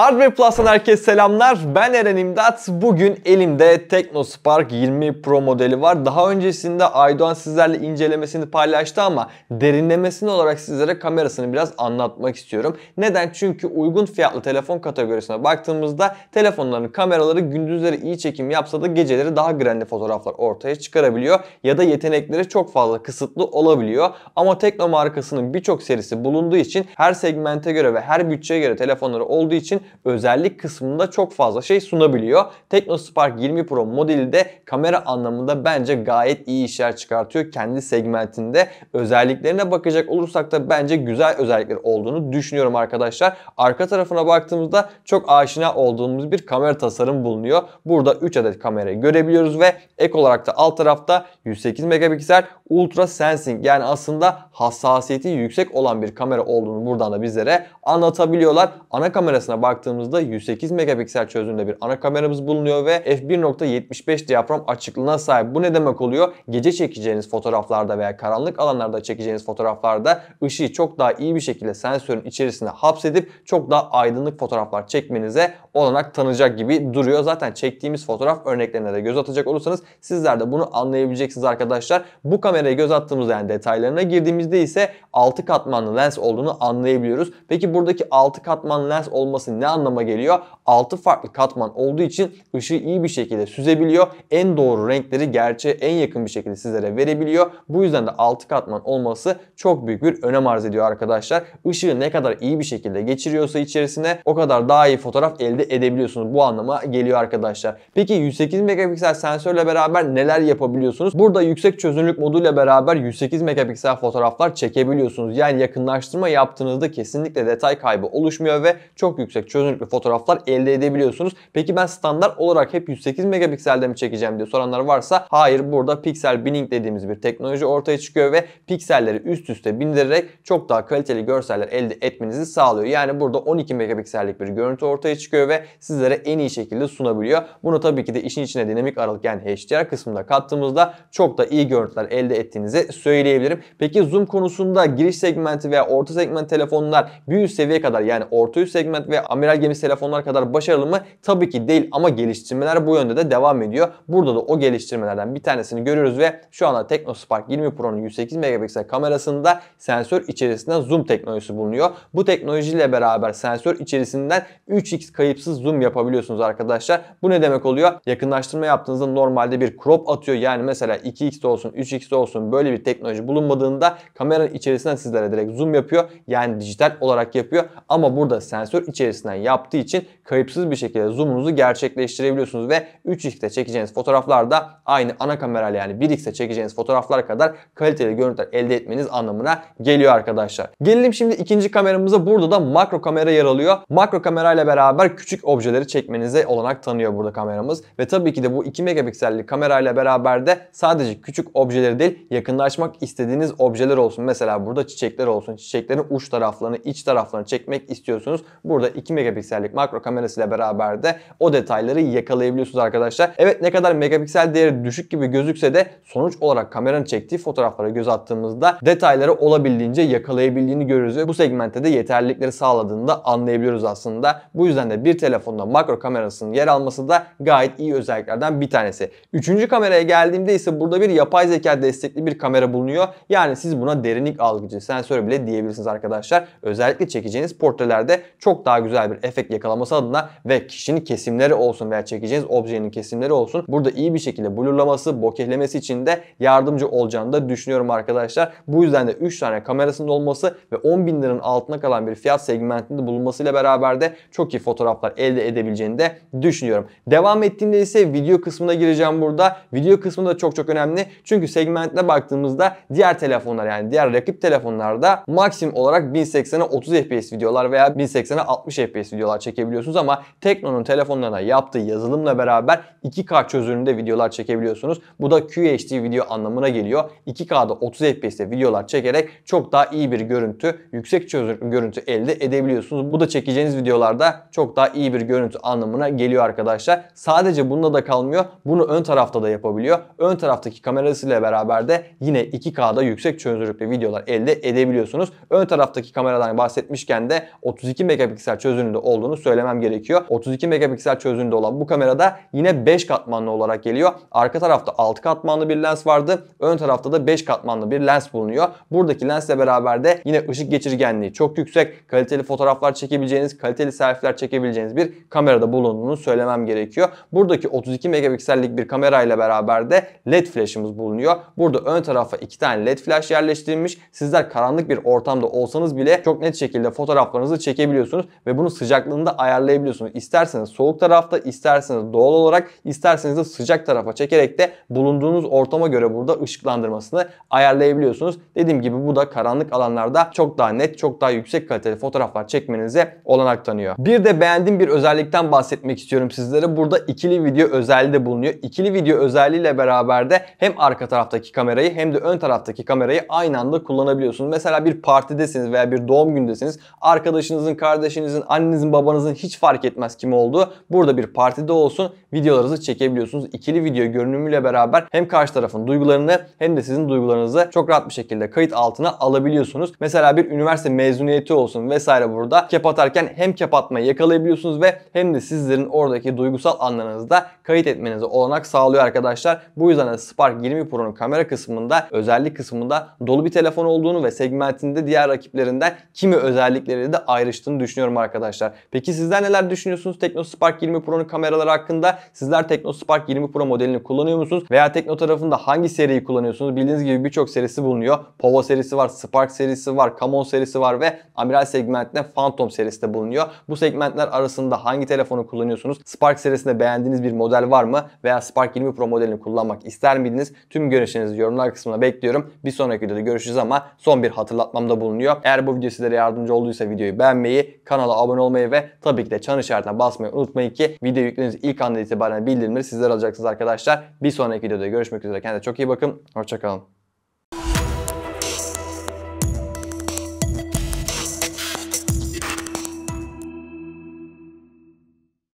Hardware Plus'tan herkese selamlar. Ben Eren İmdat. Bugün elimde Spark 20 Pro modeli var. Daha öncesinde Aydoğan sizlerle incelemesini paylaştı ama derinlemesine olarak sizlere kamerasını biraz anlatmak istiyorum. Neden? Çünkü uygun fiyatlı telefon kategorisine baktığımızda telefonların kameraları gündüzleri iyi çekim yapsa da geceleri daha grandi fotoğraflar ortaya çıkarabiliyor ya da yetenekleri çok fazla kısıtlı olabiliyor. Ama Tekno markasının birçok serisi bulunduğu için her segmente göre ve her bütçeye göre telefonları olduğu için özellik kısmında çok fazla şey sunabiliyor. Teknospark 20 Pro modeli de kamera anlamında bence gayet iyi işler çıkartıyor kendi segmentinde. Özelliklerine bakacak olursak da bence güzel özellikler olduğunu düşünüyorum arkadaşlar. Arka tarafına baktığımızda çok aşina olduğumuz bir kamera tasarım bulunuyor. Burada 3 adet kamerayı görebiliyoruz ve ek olarak da alt tarafta 108 megapiksel ultra sensing yani aslında hassasiyeti yüksek olan bir kamera olduğunu buradan da bizlere anlatabiliyorlar. Ana kamerasına bak baktığımızda 108 megapiksel çözünürlüğünde bir ana kameramız bulunuyor ve f1.75 diyafram açıklığına sahip. Bu ne demek oluyor? Gece çekeceğiniz fotoğraflarda veya karanlık alanlarda çekeceğiniz fotoğraflarda ışığı çok daha iyi bir şekilde sensörün içerisine hapsedip çok daha aydınlık fotoğraflar çekmenize olanak tanıyacak gibi duruyor. Zaten çektiğimiz fotoğraf örneklerine de göz atacak olursanız sizler de bunu anlayabileceksiniz arkadaşlar. Bu kameraya göz attığımızda yani detaylarına girdiğimizde ise 6 katmanlı lens olduğunu anlayabiliyoruz. Peki buradaki 6 katmanlı lens olması ne anlama geliyor? 6 farklı katman olduğu için ışığı iyi bir şekilde süzebiliyor. En doğru renkleri gerçeğe en yakın bir şekilde sizlere verebiliyor. Bu yüzden de 6 katman olması çok büyük bir önem arz ediyor arkadaşlar. Işığı ne kadar iyi bir şekilde geçiriyorsa içerisine o kadar daha iyi fotoğraf elde edebiliyorsunuz. Bu anlama geliyor arkadaşlar. Peki 108 megapiksel sensörle beraber neler yapabiliyorsunuz? Burada yüksek çözünürlük moduyla beraber 108 megapiksel fotoğraflar çekebiliyorsunuz. Yani yakınlaştırma yaptığınızda kesinlikle detay kaybı oluşmuyor ve çok yüksek çözünürlüklü fotoğraflar elde edebiliyorsunuz. Peki ben standart olarak hep 108 megapikselde mi çekeceğim diye soranlar varsa hayır burada piksel binning dediğimiz bir teknoloji ortaya çıkıyor ve pikselleri üst üste bindirerek çok daha kaliteli görseller elde etmenizi sağlıyor. Yani burada 12 megapiksellik bir görüntü ortaya çıkıyor ve sizlere en iyi şekilde sunabiliyor. Bunu tabii ki de işin içine dinamik aralık yani HDR kısmında kattığımızda çok da iyi görüntüler elde ettiğinizi söyleyebilirim. Peki zoom konusunda giriş segmenti veya orta segment telefonlar bir üst seviye kadar yani orta üst segment ve amiral gemisi telefonlar kadar başarılı mı? Tabii ki değil ama geliştirmeler bu yönde de devam ediyor. Burada da o geliştirmelerden bir tanesini görüyoruz ve şu anda Teknospark 20 Pro'nun 108 megapiksel kamerasında sensör içerisinde zoom teknolojisi bulunuyor. Bu teknolojiyle beraber sensör içerisinden 3x kayıpsız zoom yapabiliyorsunuz arkadaşlar. Bu ne demek oluyor? Yakınlaştırma yaptığınızda normalde bir crop atıyor. Yani mesela 2x de olsun 3x de olsun böyle bir teknoloji bulunmadığında kameranın içerisinden sizlere direkt zoom yapıyor. Yani dijital olarak yapıyor. Ama burada sensör içerisinde açısından yaptığı için kayıpsız bir şekilde zoom'unuzu gerçekleştirebiliyorsunuz ve 3x'te çekeceğiniz fotoğraflar da aynı ana kamerayla yani 1x'te çekeceğiniz fotoğraflar kadar kaliteli görüntüler elde etmeniz anlamına geliyor arkadaşlar. Gelelim şimdi ikinci kameramıza. Burada da makro kamera yer alıyor. Makro kamerayla beraber küçük objeleri çekmenize olanak tanıyor burada kameramız. Ve tabii ki de bu 2 megapiksellik kamerayla beraber de sadece küçük objeleri değil yakınlaşmak istediğiniz objeler olsun. Mesela burada çiçekler olsun. Çiçeklerin uç taraflarını, iç taraflarını çekmek istiyorsunuz. Burada 2 megapiksellik makro kamerasıyla beraber de o detayları yakalayabiliyorsunuz arkadaşlar. Evet ne kadar megapiksel değeri düşük gibi gözükse de sonuç olarak kameranın çektiği fotoğraflara göz attığımızda detayları olabildiğince yakalayabildiğini görürüz ve bu segmentte de yeterlilikleri sağladığını da anlayabiliyoruz aslında. Bu yüzden de bir telefonda makro kamerasının yer alması da gayet iyi özelliklerden bir tanesi. Üçüncü kameraya geldiğimde ise burada bir yapay zeka destekli bir kamera bulunuyor. Yani siz buna derinlik algıcı sensör bile diyebilirsiniz arkadaşlar. Özellikle çekeceğiniz portrelerde çok daha güzel bir efekt yakalaması adına ve kişinin kesimleri olsun veya çekeceğiniz objenin kesimleri olsun burada iyi bir şekilde blurlaması, bokehlemesi için de yardımcı olacağını da düşünüyorum arkadaşlar. Bu yüzden de 3 tane kamerasının olması ve 10 bin liranın altına kalan bir fiyat segmentinde bulunmasıyla beraber de çok iyi fotoğraflar elde edebileceğini de düşünüyorum. Devam ettiğinde ise video kısmına gireceğim burada. Video kısmı da çok çok önemli. Çünkü segmentine baktığımızda diğer telefonlar yani diğer rakip telefonlarda maksimum olarak 1080'e 30 FPS videolar veya 1080'e 60 FPS FPS videolar çekebiliyorsunuz ama Tekno'nun telefonlarına yaptığı yazılımla beraber 2K çözünürlüğünde videolar çekebiliyorsunuz. Bu da QHD video anlamına geliyor. 2K'da 30 FPS'te videolar çekerek çok daha iyi bir görüntü, yüksek çözünürlük görüntü elde edebiliyorsunuz. Bu da çekeceğiniz videolarda çok daha iyi bir görüntü anlamına geliyor arkadaşlar. Sadece bunda da kalmıyor. Bunu ön tarafta da yapabiliyor. Ön taraftaki kamerasıyla beraber de yine 2K'da yüksek çözünürlükte videolar elde edebiliyorsunuz. Ön taraftaki kameradan bahsetmişken de 32 megapiksel çözünürlük çözünürlüğünde olduğunu söylemem gerekiyor. 32 megapiksel çözünürlüğünde olan bu kamerada yine 5 katmanlı olarak geliyor. Arka tarafta 6 katmanlı bir lens vardı. Ön tarafta da 5 katmanlı bir lens bulunuyor. Buradaki lensle beraber de yine ışık geçirgenliği çok yüksek. Kaliteli fotoğraflar çekebileceğiniz, kaliteli selfie'ler çekebileceğiniz bir kamerada bulunduğunu söylemem gerekiyor. Buradaki 32 megapiksellik bir kamera ile beraber de led flash'ımız bulunuyor. Burada ön tarafa 2 tane led flash yerleştirilmiş. Sizler karanlık bir ortamda olsanız bile çok net şekilde fotoğraflarınızı çekebiliyorsunuz ve bunu sıcaklığını da ayarlayabiliyorsunuz. İsterseniz soğuk tarafta, isterseniz doğal olarak, isterseniz de sıcak tarafa çekerek de bulunduğunuz ortama göre burada ışıklandırmasını ayarlayabiliyorsunuz. Dediğim gibi bu da karanlık alanlarda çok daha net, çok daha yüksek kaliteli fotoğraflar çekmenize olanak tanıyor. Bir de beğendiğim bir özellikten bahsetmek istiyorum sizlere. Burada ikili video özelliği de bulunuyor. İkili video özelliğiyle beraber de hem arka taraftaki kamerayı hem de ön taraftaki kamerayı aynı anda kullanabiliyorsunuz. Mesela bir partidesiniz veya bir doğum gündesiniz. Arkadaşınızın, kardeşinizin, annenizin babanızın hiç fark etmez kim olduğu burada bir partide olsun videolarınızı çekebiliyorsunuz. İkili video görünümüyle beraber hem karşı tarafın duygularını hem de sizin duygularınızı çok rahat bir şekilde kayıt altına alabiliyorsunuz. Mesela bir üniversite mezuniyeti olsun vesaire burada kep atarken hem kep atmayı yakalayabiliyorsunuz ve hem de sizlerin oradaki duygusal anlarınızı da kayıt etmenize olanak sağlıyor arkadaşlar. Bu yüzden de Spark 20 Pro'nun kamera kısmında özellik kısmında dolu bir telefon olduğunu ve segmentinde diğer rakiplerinden kimi özellikleri de ayrıştığını düşünüyorum arkadaşlar arkadaşlar. Peki sizler neler düşünüyorsunuz Teknospark 20 Pro'nun kameraları hakkında? Sizler Teknospark 20 Pro modelini kullanıyor musunuz? Veya Tekno tarafında hangi seriyi kullanıyorsunuz? Bildiğiniz gibi birçok serisi bulunuyor. Povo serisi var, Spark serisi var, Camon serisi var ve amiral segmentinde Phantom serisi de bulunuyor. Bu segmentler arasında hangi telefonu kullanıyorsunuz? Spark serisinde beğendiğiniz bir model var mı? Veya Spark 20 Pro modelini kullanmak ister miydiniz? Tüm görüşlerinizi yorumlar kısmına bekliyorum. Bir sonraki videoda görüşürüz ama son bir hatırlatmamda bulunuyor. Eğer bu video sizlere yardımcı olduysa videoyu beğenmeyi, kanala abone abone olmayı ve tabii ki de çan işaretine basmayı unutmayın ki video yüklediğiniz ilk andan itibaren bildirimleri sizler alacaksınız arkadaşlar. Bir sonraki videoda görüşmek üzere. Kendinize çok iyi bakın. Hoşçakalın.